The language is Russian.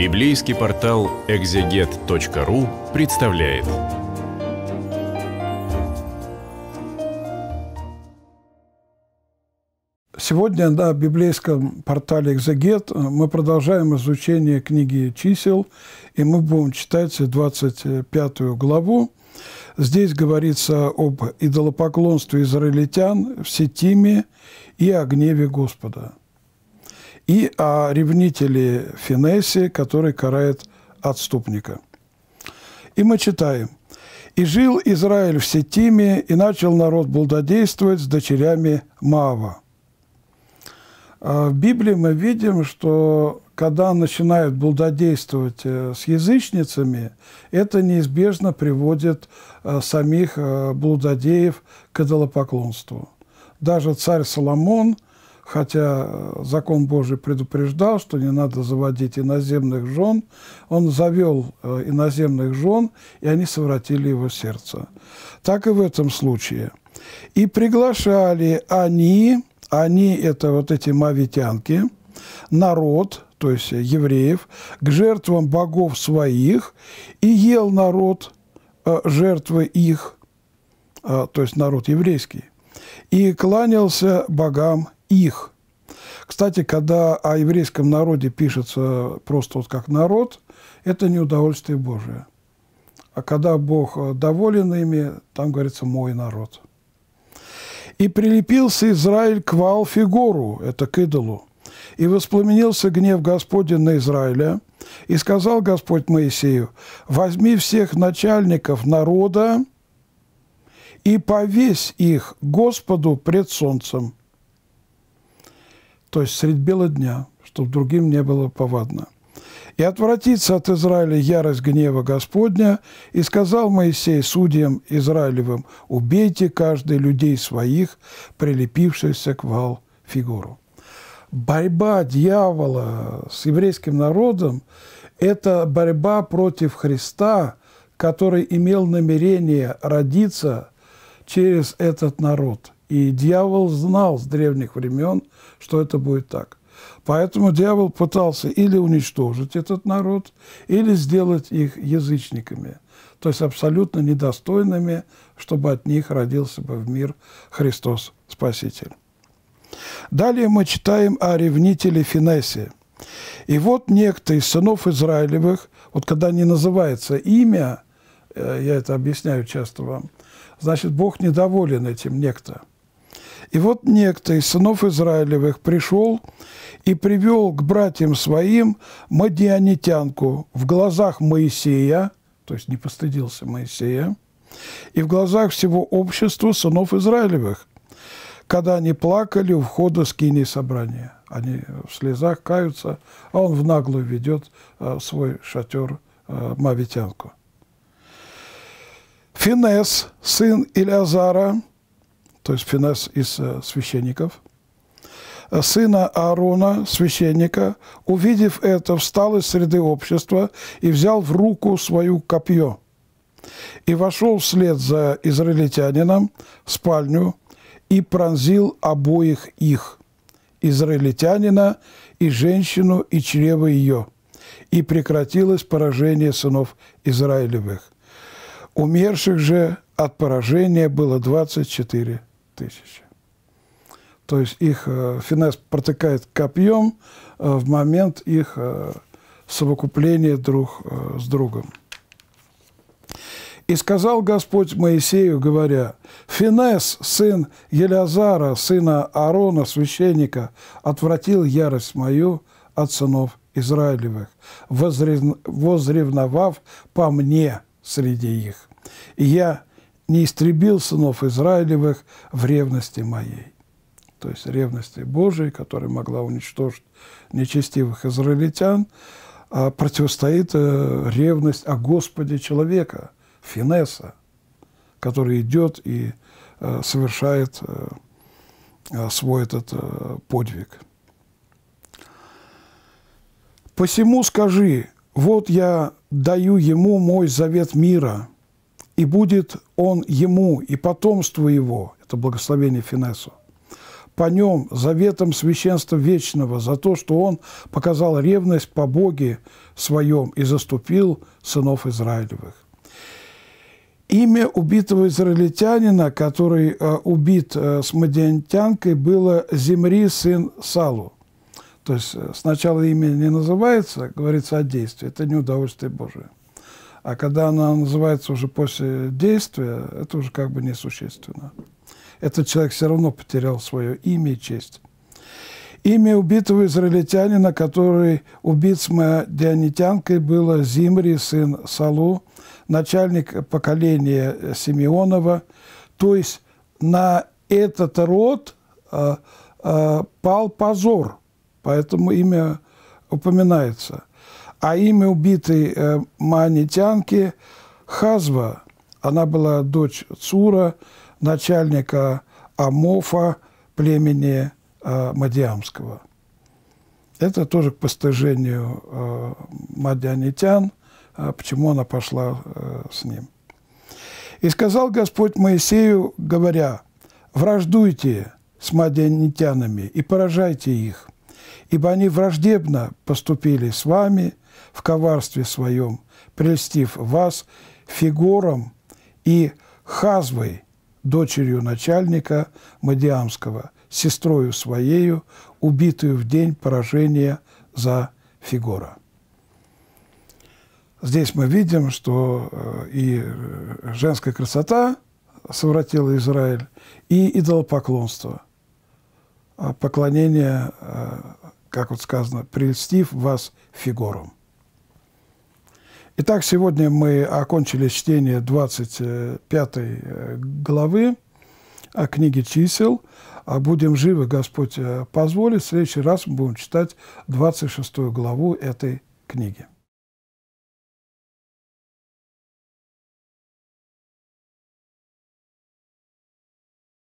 Библейский портал экзегет.ру представляет. Сегодня на библейском портале «Экзегет» мы продолжаем изучение книги «Чисел», и мы будем читать 25 главу. Здесь говорится об идолопоклонстве израильтян в Сетиме и о гневе Господа – и о ревнителе Финессе, который карает отступника. И мы читаем. «И жил Израиль в Сетиме, и начал народ блудодействовать с дочерями Мава». А в Библии мы видим, что когда начинают блудодействовать э, с язычницами, это неизбежно приводит э, самих э, блудодеев к идолопоклонству. Даже царь Соломон – хотя э, закон Божий предупреждал, что не надо заводить иноземных жен, он завел э, иноземных жен, и они совратили его сердце. Так и в этом случае. И приглашали они, они – это вот эти мавитянки, народ, то есть евреев, к жертвам богов своих, и ел народ э, жертвы их, то есть народ еврейский, и кланялся богам их. Кстати, когда о еврейском народе пишется просто вот как народ, это не удовольствие Божие. А когда Бог э, доволен ими, там говорится «мой народ». «И прилепился Израиль к ваал это к идолу, «и воспламенился гнев Господень на Израиля, и сказал Господь Моисею, возьми всех начальников народа и повесь их Господу пред солнцем» то есть средь бела дня, чтобы другим не было повадно. И отвратится от Израиля ярость гнева Господня, и сказал Моисей судьям Израилевым, убейте каждый людей своих, прилепившихся к вал фигуру. Борьба дьявола с еврейским народом – это борьба против Христа, который имел намерение родиться через этот народ – и дьявол знал с древних времен, что это будет так. Поэтому дьявол пытался или уничтожить этот народ, или сделать их язычниками, то есть абсолютно недостойными, чтобы от них родился бы в мир Христос Спаситель. Далее мы читаем о ревнителе Финесии. И вот некто из сынов Израилевых, вот когда не называется имя, э, я это объясняю часто вам, значит, Бог недоволен этим некто – и вот некто из сынов Израилевых пришел и привел к братьям своим мадианитянку в глазах Моисея, то есть не постыдился Моисея, и в глазах всего общества сынов Израилевых, когда они плакали у входа с киней собрания. Они в слезах каются, а он в наглую ведет э, свой шатер э, мавитянку. Финес, сын Илиазара, то есть Финес из э, священников, э, сына Аарона, священника, увидев это, встал из среды общества и взял в руку свою копье и вошел вслед за израильтянином в спальню и пронзил обоих их, израильтянина и женщину и чрево ее, и прекратилось поражение сынов Израилевых. Умерших же от поражения было 24 тысячи. То есть их э, финес протыкает копьем э, в момент их э, совокупления друг э, с другом. И сказал Господь Моисею, говоря, «Финес, сын Елязара, сына Аарона, священника, отвратил ярость мою от сынов Израилевых, возревновав по мне среди их. И я не истребил сынов Израилевых в ревности моей». То есть ревности Божией, которая могла уничтожить нечестивых израильтян, а противостоит э, ревность о Господе человека, Финеса, который идет и э, совершает э, свой этот подвиг. «Посему скажи, вот я даю ему мой завет мира – и будет он ему и потомству его, это благословение Финесу, по нем заветом священства вечного за то, что он показал ревность по Боге своем и заступил сынов Израилевых. Имя убитого израильтянина, который э, убит э, с мадиантянкой, было Земри, сын Салу. То есть э, сначала имя не называется, говорится о действии, это не удовольствие Божие. А когда она называется уже после действия, это уже как бы несущественно. Этот человек все равно потерял свое имя и честь. Имя убитого израильтянина, который убит с Мадианитянкой, было Зимри, сын Салу, начальник поколения Симеонова. То есть на этот род э, э, пал позор, поэтому имя упоминается – а имя убитой э, Хазва, она была дочь Цура, начальника Амофа племени э, Мадиамского. Это тоже к постижению э, мадианитян, э, почему она пошла э, с ним. «И сказал Господь Моисею, говоря, «Враждуйте с мадианитянами и поражайте их, ибо они враждебно поступили с вами в коварстве своем, прельстив вас фигуром и хазвой, дочерью начальника Мадиамского, сестрою своею, убитую в день поражения за фигура. Здесь мы видим, что э, и э, женская красота совратила Израиль, и идолопоклонство, а поклонение э, как вот сказано, прельстив вас фигуром. Итак, сегодня мы окончили чтение 25 э, главы о книге чисел. а Будем живы, Господь э, позволит. В следующий раз мы будем читать 26 главу этой книги.